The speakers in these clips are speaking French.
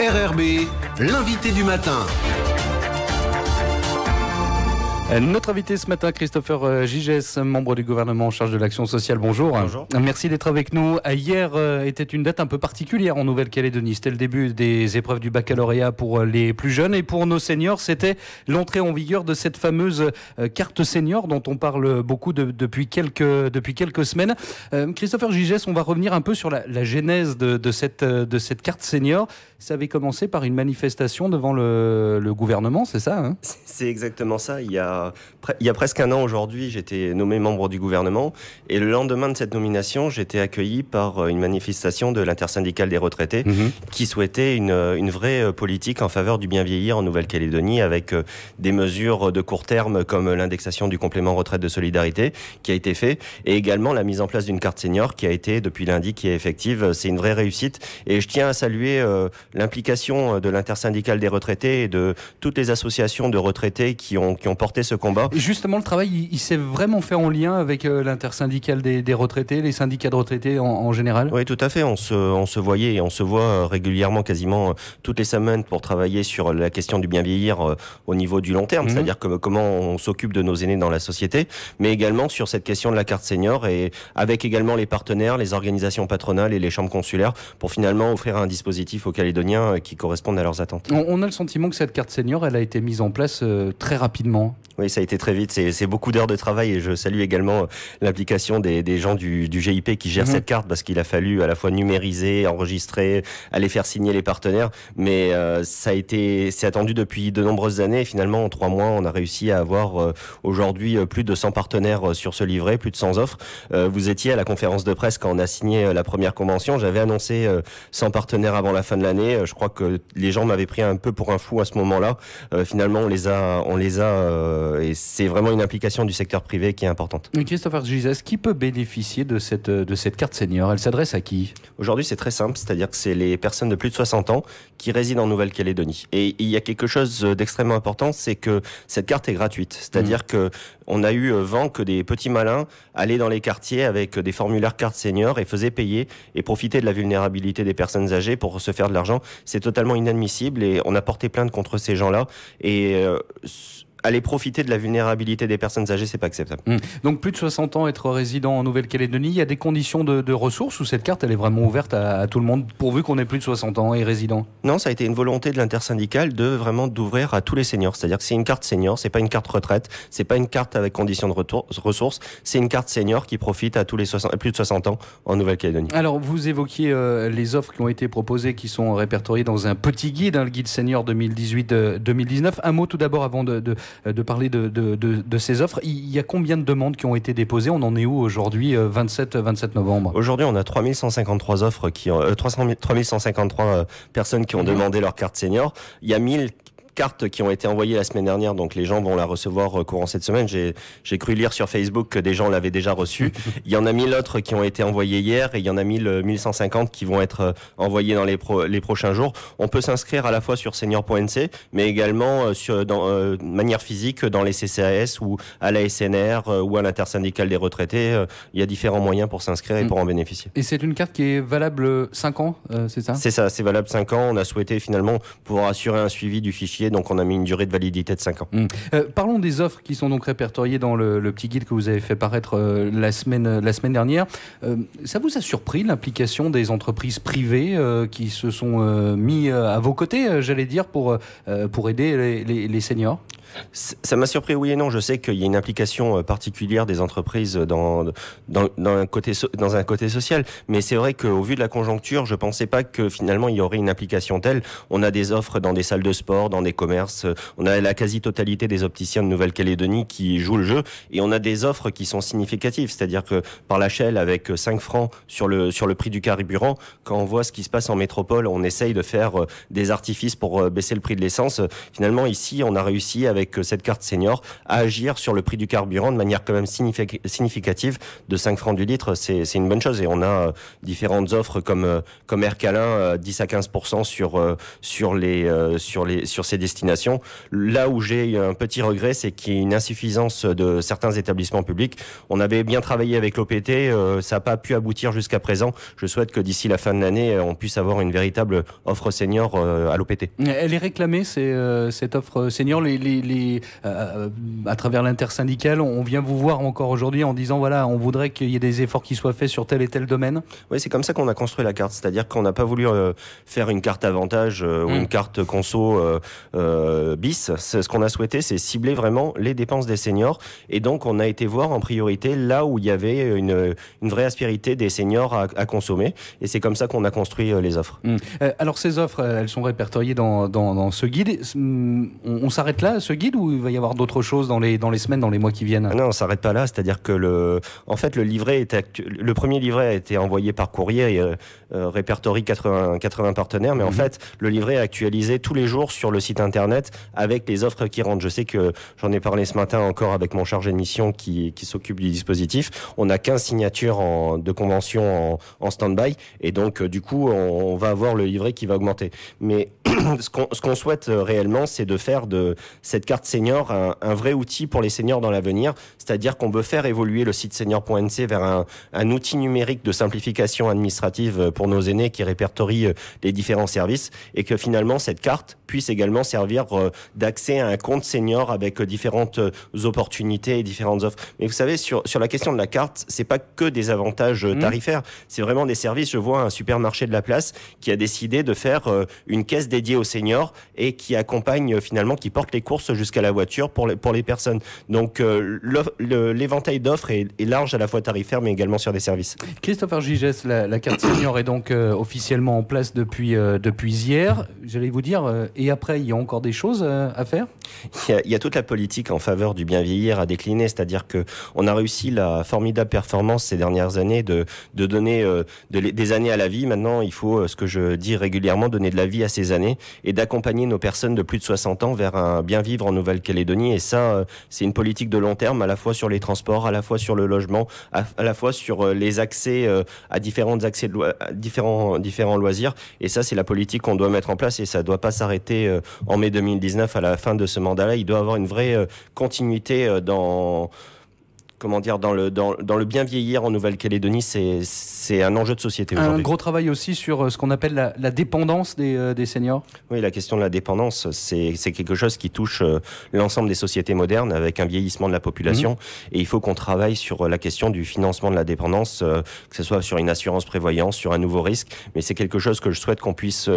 RRB, l'invité du matin. Euh, notre invité ce matin, Christopher euh, Gigès, membre du gouvernement en charge de l'action sociale. Bonjour. Bonjour. Merci d'être avec nous. Euh, hier était une date un peu particulière en Nouvelle-Calédonie. C'était le début des épreuves du baccalauréat pour les plus jeunes et pour nos seniors, c'était l'entrée en vigueur de cette fameuse carte senior dont on parle beaucoup depuis, quelques, depuis quelques semaines. Christopher Gigès, on va revenir un peu sur la, genèse de, cette, de cette carte senior. Ça avait commencé par une manifestation devant le, gouvernement, c'est ça hein C'est exactement ça. Il y a il y a presque un an aujourd'hui, j'étais nommé membre du gouvernement. Et le lendemain de cette nomination, j'étais accueilli par euh, une manifestation de l'intersyndicale des retraités mhm. qui souhaitait une, euh, vraie euh, politique en faveur du bien vieillir en Nouvelle-Calédonie avec des mesures de court terme comme l'indexation du complément retraite de solidarité qui a été fait et également la mise en place d'une carte senior qui a été depuis lundi qui est effective. C'est une vraie réussite et je tiens à saluer l'implication de l'intersyndicale des retraités et de toutes les associations de retraités qui ont, qui ont porté ce combat. justement, le travail, il, s'est vraiment fait en lien avec euh, l'intersyndicale des, des, retraités, les syndicats de retraités en, général Oui, tout à fait. On se, on se, voyait et on se voit euh, régulièrement, quasiment euh, toutes les semaines, pour travailler sur la question du bien vieillir au niveau du long terme, mhm. c'est-à-dire comment on s'occupe de nos aînés dans la société, mais également sur cette question de la carte senior et avec également les partenaires, les organisations patronales et les chambres consulaires pour finalement offrir un dispositif aux Calédoniens qui correspondent à leurs attentes. On a le sentiment que cette carte senior, elle a été mise en place très rapidement. Oui, ça a été très vite. C'est beaucoup d'heures de travail et je salue également euh, l'implication des, des, gens du, du, GIP qui gèrent mhm. cette carte parce qu'il a fallu à la fois numériser, enregistrer, aller faire signer les partenaires. Mais euh, ça a été, c'est attendu depuis de nombreuses années. Et finalement, en trois mois, on a réussi à avoir euh, aujourd'hui plus de 100 partenaires sur ce livret, plus de 100 offres. vous étiez à la conférence de presse quand on a signé la première convention. J'avais annoncé 100 partenaires avant la fin de l'année. Je crois que les gens m'avaient pris un peu pour un fou à ce moment-là. finalement, on les a, on les a euh, et c'est vraiment une implication du secteur privé qui est importante. Christopher Gizas, qui peut bénéficier de cette, de cette carte senior Elle s'adresse à qui Aujourd'hui, c'est très simple, c'est-à-dire que c'est les personnes de plus de 60 ans qui résident en Nouvelle-Calédonie. Et il y a quelque chose d'extrêmement important, c'est que cette carte est gratuite, c'est-à-dire qu'on mmh. que on a eu euh, vent que des petits malins allaient dans les quartiers avec des formulaires carte senior et faisaient payer et profiter de la vulnérabilité des personnes âgées pour se faire de l'argent. C'est totalement inadmissible et on a porté plainte contre ces gens-là. Et euh, aller profiter de la vulnérabilité des personnes âgées, c'est pas acceptable. Mmh. Donc plus de 60 ans, être résident en Nouvelle-Calédonie, il y a des conditions de, ressources ou cette carte elle est vraiment ouverte à, tout le monde, pourvu qu'on ait plus de 60 ans et résident Non, ça a été une volonté de l'intersyndicale de vraiment d'ouvrir à tous les seniors. C'est-à-dire que c'est une carte senior, c'est pas une carte retraite, c'est pas une carte avec conditions de ressources, c'est une carte senior qui profite à tous les 60, plus de 60 ans en Nouvelle-Calédonie. Alors vous évoquiez euh, les offres qui ont été proposées, qui sont répertoriées dans un petit guide, hein, le guide senior 2018-2019. Euh, un mot tout d'abord avant de euh, de parler de, de, de, ces offres. Il y a combien de demandes qui ont été déposées On en est où aujourd'hui, 27, euh, 27 novembre Aujourd'hui, on a 3153 offres qui ont, euh, 3153 euh, personnes qui ont mmh. demandé leur carte senior. Il y a 1000 cartes qui ont été envoyées la semaine dernière, donc les gens vont la recevoir euh, courant cette semaine. J'ai cru lire sur Facebook que des gens l'avaient déjà reçue. Il y en a 1000 autres qui ont été envoyées hier et il y en a 1150 euh, qui vont être euh, envoyées dans les, les prochains jours. On peut s'inscrire à la fois sur senior.nc, mais également sur, dans, manière physique dans les CCAS ou à la SNR ou à l'intersyndicale des retraités. Il y a différents moyens pour s'inscrire et mm. pour en bénéficier. Et c'est une carte qui est valable 5 ans, c'est ça C'est ça, c'est valable 5 ans. On a souhaité finalement pouvoir assurer un suivi du fichier donc on a mis une durée de validité de 5 ans. Hmm. Euh, parlons des offres qui sont donc répertoriées dans le, petit guide que vous avez fait paraître euh, la, semaine, euh, la semaine dernière. ça vous a surpris l'implication des entreprises privées qui se sont mis à vos côtés, j'allais dire, pour, pour aider les seniors ça m'a surpris, oui et non. Je sais qu'il y a une implication euh, particulière des entreprises dans, un, côté dans un côté social, mais c'est vrai qu'au vu de la conjoncture, je ne pensais pas que finalement il y aurait une implication telle. On a des offres dans des salles de sport, dans des commerces, on a la quasi-totalité des opticiens de Nouvelle-Calédonie qui jouent le jeu, et on a des offres qui sont significatives, c'est-à-dire que par la chaîne avec 5 euh, francs sur le, sur le prix du carburant, quand on voit ce qui se passe en métropole, on essaye de faire euh, des artifices pour baisser le prix de l'essence. Finalement, ici, on a réussi avec avec cette carte senior à agir sur le prix du carburant de manière quand même significative de 5 francs du litre. C'est une bonne chose et on a euh, différentes offres comme euh, comme Air Calin 10 euh, à 15 sur sur les sur les sur ces destinations. Là où j'ai un petit regret, c'est qu'il y a une insuffisance de certains établissements publics. On avait bien travaillé avec l'OPT, ça n'a pas pu aboutir jusqu'à présent. Je souhaite que d'ici la fin de l'année, on puisse avoir une véritable offre senior à l'OPT. Elle est réclamée, cette offre senior. les, euh, euh, à travers l'intersyndicale, on vient vous voir encore aujourd'hui en disant voilà, on voudrait qu'il y ait des efforts qui soient faits sur tel et tel domaine Oui, c'est comme ça qu'on a construit la carte. C'est-à-dire qu'on n'a pas voulu euh, faire une carte avantage ou mm. une carte conso bis. Ce qu'on a souhaité, c'est cibler vraiment les dépenses des seniors. Et donc, on a été voir en priorité là où il y avait une, vraie aspérité des seniors à, consommer. Et c'est comme ça qu'on a construit les offres. Mm. alors, ces offres, elles sont répertoriées dans, ce guide. Mm, on, s'arrête là, ce guide ou il va y avoir d'autres choses dans les, dans les semaines, dans les mois qui viennent ah Non, on s'arrête pas là. C'est-à-dire que le, en fait, le livret est le premier livret a été envoyé par courrier et euh, euh, répertorie 80, 80 partenaires, mais en mhm. fait, le livret est actualisé tous les jours sur le site internet avec les offres qui rentrent. Je sais que j'en ai parlé ce matin encore avec mon chargé de mission qui, qui s'occupe du dispositif. On a 15 signatures de convention en, stand-by et donc euh, du coup, on, va avoir le livret qui va augmenter. Mais ce qu'on souhaite réellement, c'est de faire de cette carte senior un, vrai outil pour les seniors dans l'avenir, c'est-à-dire qu'on veut faire évoluer le site senior.nc vers un, outil numérique de simplification administrative pour nos aînés qui répertorie euh, les différents services et que finalement cette carte puisse également servir euh, d'accès à un compte senior avec euh, différentes opportunités et différentes offres. Mais vous savez, sur, sur la question de la carte, c'est pas que des avantages mmh. tarifaires, c'est vraiment des services. Je vois un supermarché de la place qui a décidé de faire une caisse dédiée aux seniors et qui accompagne finalement, qui porte les courses jusqu'à la voiture pour les, pour les personnes. Donc euh, l'éventail d'offres est, large à la fois tarifaire mais également sur des services. Christopher Gigès, la, carte senior est donc euh, officiellement en place depuis, euh, depuis hier. J'allais vous dire, et après, il y a encore des choses à faire il y, a, toute la politique en faveur du bien vieillir à décliner, c'est-à-dire que on a réussi la formidable performance ces dernières années de, de donner des années à la vie. Maintenant, il faut, ce que je dis régulièrement, donner de la vie à ces années et d'accompagner nos personnes de plus de 60 ans vers un bien vivre en Nouvelle-Calédonie. Et ça, euh, c'est une politique de long terme, à la fois sur les transports, à la fois sur le logement, à, la fois sur euh, les accès euh, à différents accès, différents différents loisirs. Et ça, c'est la politique qu'on doit mettre en place. Et ça ne doit pas s'arrêter en mai 2019 à la fin de ce mandat-là. Il doit avoir une vraie continuité dans comment dire, dans le, dans, le bien vieillir en Nouvelle-Calédonie, c'est un enjeu de société aujourd'hui. Un gros travail aussi sur euh, ce qu'on appelle la, la dépendance des, euh, des, seniors Oui, la question de la dépendance, c'est quelque chose qui touche euh, l'ensemble des sociétés modernes avec un vieillissement de la population. Mmh. Et il faut qu'on travaille sur la question du financement de la dépendance, que ce soit sur une assurance prévoyance, sur un nouveau risque. Mais c'est quelque chose que je souhaite qu'on puisse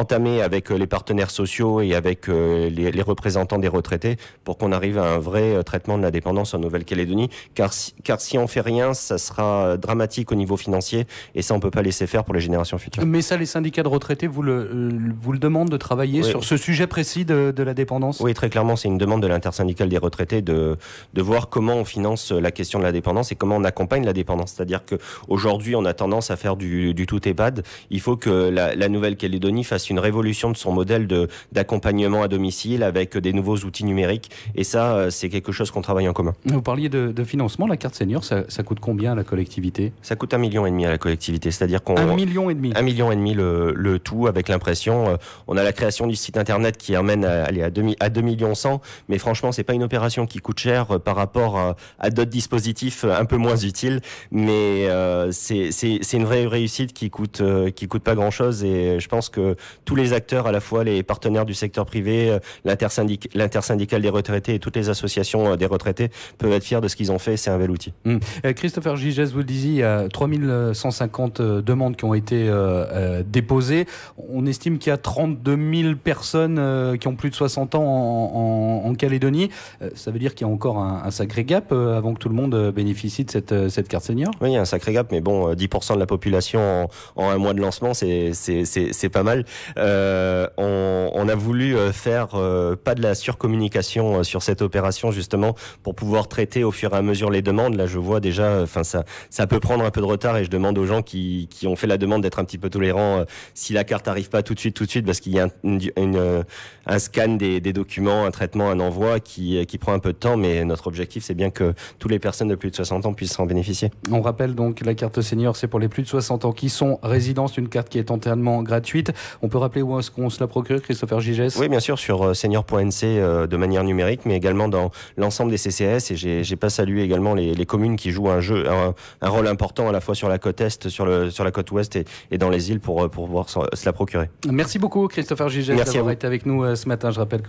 entamer avec euh, les partenaires sociaux et avec euh, les, représentants des retraités pour qu'on arrive à un vrai euh, traitement de la dépendance en Nouvelle-Calédonie. Car, si, car si on fait rien, ça sera dramatique au niveau financier et ça, on ne peut pas laisser faire pour les générations futures. Mais ça, les syndicats de retraités vous le, vous le demandent de travailler sur ce sujet précis de, la dépendance Oui, très clairement, c'est une demande de l'intersyndicale des retraités de, de voir comment on finance la question de la dépendance et comment on accompagne la dépendance. C'est-à-dire qu'aujourd'hui, on a tendance à faire du, du tout EHPAD. Il faut que la, la Nouvelle-Calédonie fasse une révolution de son modèle d'accompagnement à domicile avec des nouveaux outils numériques. Et ça, euh, c'est quelque chose qu'on travaille en commun. Vous parliez de, financement. La carte senior, ça, coûte combien à la collectivité Ça coûte un million et demi à la collectivité. C'est-à-dire qu'on. Un million et demi. Un million et demi le, tout avec l'impression. Euh, on a la création du site internet qui amène à, aller à 2, à 2 millions 100. Mais franchement, c'est pas une opération qui coûte cher euh, par rapport à, d'autres dispositifs un peu moins utiles. Mais c'est une vraie réussite qui coûte, qui coûte pas grand chose. Et je pense que tous les acteurs, à la fois les partenaires du secteur privé, euh, l'intersyndicale des retraités et toutes les associations euh, des retraités peuvent être fiers de ce qu'ils ont fait. C'est un bel outil. Hmm. Euh, Christopher Gigès, vous le disiez, il y a 3150 demandes qui ont été déposées. On estime qu'il y a 32 000 personnes qui ont plus de 60 ans en, Calédonie. ça veut dire qu'il y a encore un, sacré gap avant que tout le monde bénéficie de cette, carte senior Oui, il y a un sacré gap, mais bon, 10% de la population en un mois de lancement, c'est pas mal. Euh, on, on, a voulu euh, faire euh, pas de la surcommunication euh, sur cette opération justement pour pouvoir traiter au fur et à mesure les demandes. Là, je vois déjà, enfin ça, ça peut prendre un peu de retard et je demande aux gens qui, ont fait la demande d'être un petit peu tolérants si la carte arrive pas tout de suite, tout de suite, parce qu'il y a un, une, un scan des, documents, un traitement, un envoi qui, qui prend un peu de temps. Mais notre objectif, c'est bien que toutes les personnes de plus de 60 ans puissent en bénéficier. On rappelle donc la carte senior, c'est pour les plus de 60 ans qui sont résidents. C'est une carte qui est entièrement gratuite peut rappeler où est-ce qu'on se la procure, Christopher Gigès Oui, bien sûr, sur euh, senior.nc euh, de manière numérique, mais également dans l'ensemble des CCS. Et j'ai pas salué également les, communes qui jouent un, jeu, un, rôle important à la fois sur la côte est, sur, le, sur la côte ouest et, dans les îles pour, euh, pour pouvoir se la procurer. Merci beaucoup, Christopher Gigès, d'avoir été avec nous ce matin. Je rappelle que